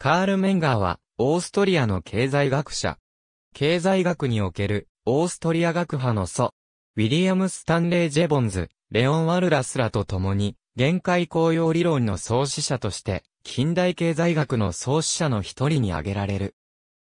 カール・メンガーは、オーストリアの経済学者。経済学における、オーストリア学派の祖。ウィリアム・スタンレー・ジェボンズ、レオン・ワルラスらと共に、限界公用理論の創始者として、近代経済学の創始者の一人に挙げられる。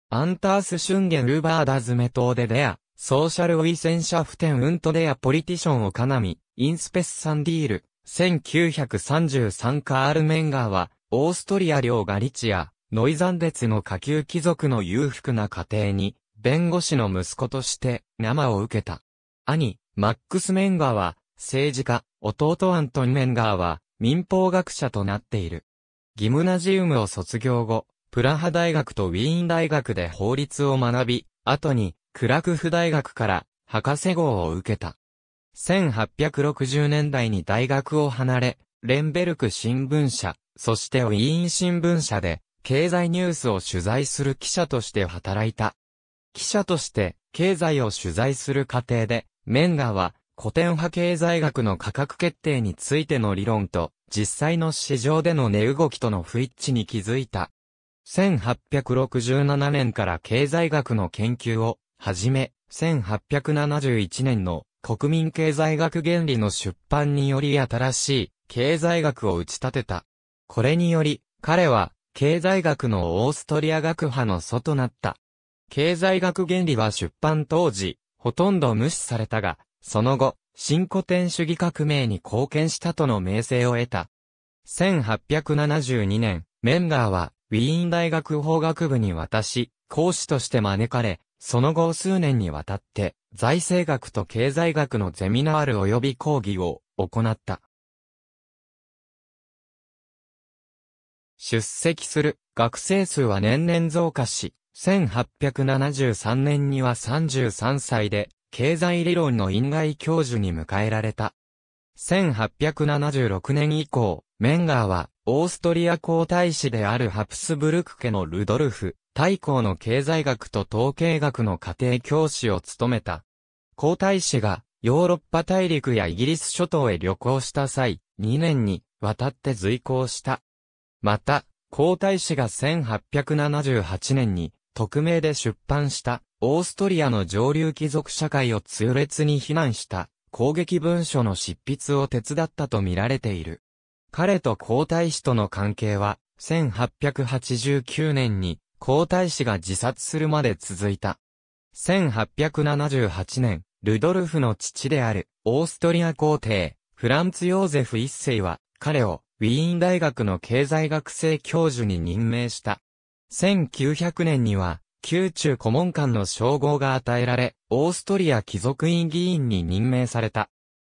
アンタース・シュンゲン・ルバーダズメトーデデア、ソーシャル・ウィセンシャフテン・ウントデア・ポリティション・オカナミ、インスペス・サンディール、1933カール・メンガーは、オーストリア領ガリチア、ノイザンデツの下級貴族の裕福な家庭に、弁護士の息子として生を受けた。兄、マックス・メンガーは政治家、弟アントン・メンガーは民法学者となっている。ギムナジウムを卒業後、プラハ大学とウィーン大学で法律を学び、後にクラクフ大学から博士号を受けた。1860年代に大学を離れ、レンベルク新聞社、そしてウィーン新聞社で、経済ニュースを取材する記者として働いた。記者として、経済を取材する過程で、メンガーは、古典派経済学の価格決定についての理論と、実際の市場での値動きとの不一致に気づいた。1867年から経済学の研究を始め、1871年の国民経済学原理の出版により新しい経済学を打ち立てた。これにより、彼は、経済学のオーストリア学派の祖となった。経済学原理は出版当時、ほとんど無視されたが、その後、新古典主義革命に貢献したとの名声を得た。1872年、メンガーは、ウィーン大学法学部に渡し、講師として招かれ、その後数年にわたって、財政学と経済学のゼミナール及び講義を行った。出席する学生数は年々増加し、1873年には33歳で、経済理論の院外教授に迎えられた。1876年以降、メンガーは、オーストリア皇太子であるハプスブルク家のルドルフ、大公の経済学と統計学の家庭教師を務めた。皇太子が、ヨーロッパ大陸やイギリス諸島へ旅行した際、2年に、わたって随行した。また、皇太子が1878年に、匿名で出版した、オーストリアの上流貴族社会を痛烈に非難した、攻撃文書の執筆を手伝ったと見られている。彼と皇太子との関係は、1889年に皇太子が自殺するまで続いた。1878年、ルドルフの父である、オーストリア皇帝、フランツ・ヨーゼフ一世は、彼を、ウィーン大学の経済学生教授に任命した。1900年には、宮中顧問官の称号が与えられ、オーストリア貴族院議員に任命された。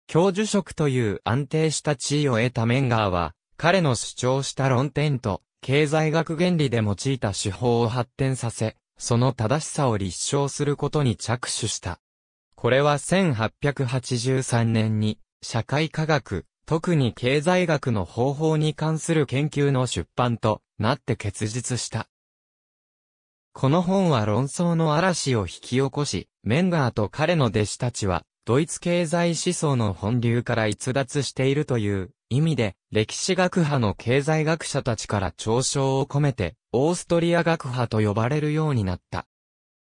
教授職という安定した地位を得たメンガーは、彼の主張した論点と、経済学原理で用いた手法を発展させ、その正しさを立証することに着手した。これは1883年に、社会科学、特に経済学の方法に関する研究の出版となって結実した。この本は論争の嵐を引き起こし、メンガーと彼の弟子たちは、ドイツ経済思想の本流から逸脱しているという意味で、歴史学派の経済学者たちから嘲笑を込めて、オーストリア学派と呼ばれるようになった。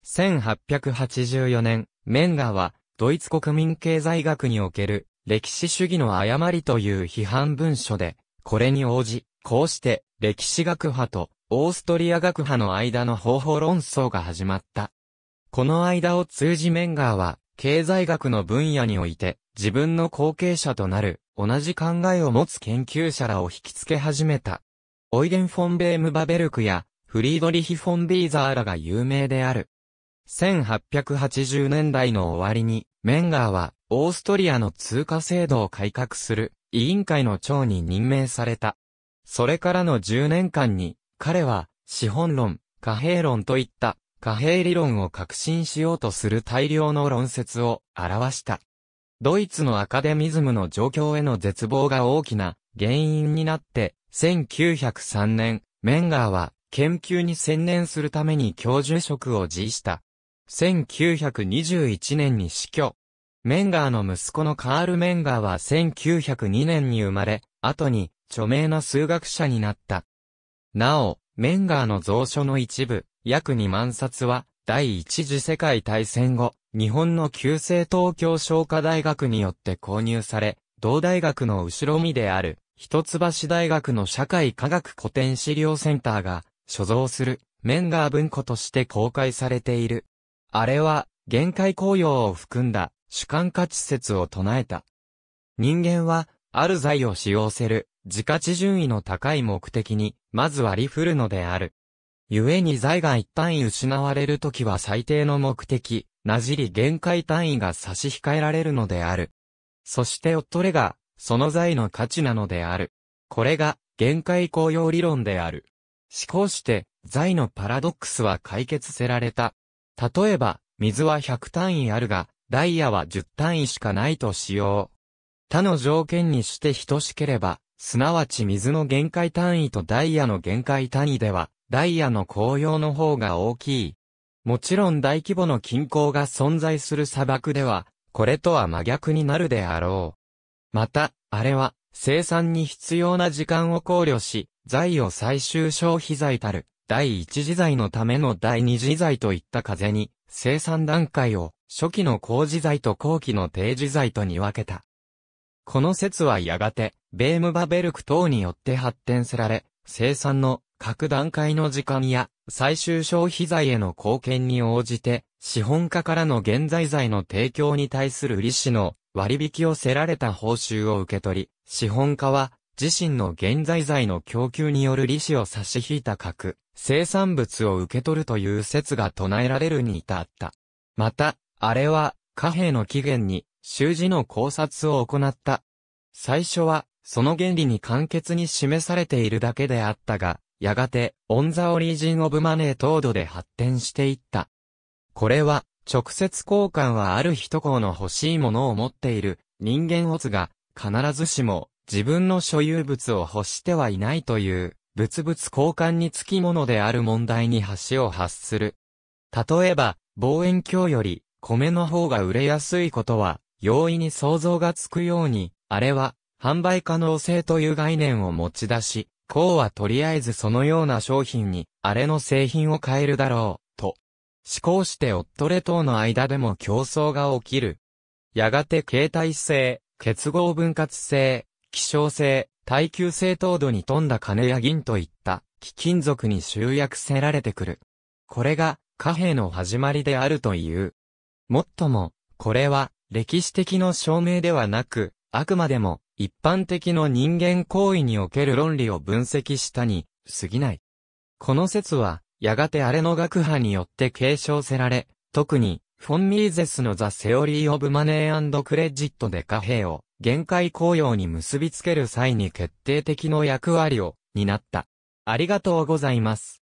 1884年、メンガーは、ドイツ国民経済学における歴史主義の誤りという批判文書で、これに応じ、こうして歴史学派とオーストリア学派の間の方法論争が始まった。この間を通じメンガーは、経済学の分野において、自分の後継者となる、同じ考えを持つ研究者らを引きつけ始めた。オイゲン・フォン・ベーム・バベルクや、フリードリヒ・フォン・ディーザーらが有名である。1880年代の終わりに、メンガーは、オーストリアの通貨制度を改革する委員会の長に任命された。それからの10年間に、彼は資本論、貨幣論といった貨幣理論を革新しようとする大量の論説を表した。ドイツのアカデミズムの状況への絶望が大きな原因になって、1903年、メンガーは研究に専念するために教授職を辞した。1921年に死去。メンガーの息子のカール・メンガーは1902年に生まれ、後に著名な数学者になった。なお、メンガーの蔵書の一部、約2万冊は、第一次世界大戦後、日本の旧制東京商科大学によって購入され、同大学の後ろ身である、一橋大学の社会科学古典資料センターが、所蔵する、メンガー文庫として公開されている。あれは、限界紅葉を含んだ、主観価値説を唱えた。人間は、ある財を使用せる、自価値順位の高い目的に、まず割り振るのである。故に財が一単位失われるときは最低の目的、なじり限界単位が差し控えられるのである。そしておとれが、その財の価値なのである。これが、限界公用理論である。思考して、財のパラドックスは解決せられた。例えば、水は100単位あるが、ダイヤは10単位しかないとしよう。他の条件にして等しければ、すなわち水の限界単位とダイヤの限界単位では、ダイヤの紅葉の方が大きい。もちろん大規模の均衡が存在する砂漠では、これとは真逆になるであろう。また、あれは、生産に必要な時間を考慮し、財を最終消費財たる、第一次材のための第二次材といった風に、生産段階を初期の工事材と後期の定時材とに分けた。この説はやがて、ベームバベルク等によって発展せられ、生産の各段階の時間や最終消費財への貢献に応じて、資本家からの現在財の提供に対する利子の割引をせられた報酬を受け取り、資本家は自身の現在材の供給による利子を差し引いた核、生産物を受け取るという説が唱えられるに至った。また、あれは、貨幣の起源に、習字の考察を行った。最初は、その原理に簡潔に示されているだけであったが、やがて、オンザオリジンオブマネー等度で発展していった。これは、直接交換はある一項の欲しいものを持っている人間オツが、必ずしも自分の所有物を欲してはいないという、物々交換につきものである問題に橋を発する。例えば、望遠鏡より、米の方が売れやすいことは、容易に想像がつくように、あれは、販売可能性という概念を持ち出し、こうはとりあえずそのような商品に、あれの製品を買えるだろう、と。思考して夫レ等の間でも競争が起きる。やがて形態性、結合分割性、希少性、耐久性等度に富んだ金や銀といった貴金属に集約せられてくる。これが貨幣の始まりであるという。もっとも、これは歴史的の証明ではなく、あくまでも一般的の人間行為における論理を分析したに過ぎない。この説は、やがてあれの学派によって継承せられ、特に、フォン・ミーゼスのザ・セオリー・オブ・マネー・アンド・クレジットで貨幣を限界公用に結びつける際に決定的の役割を担った。ありがとうございます。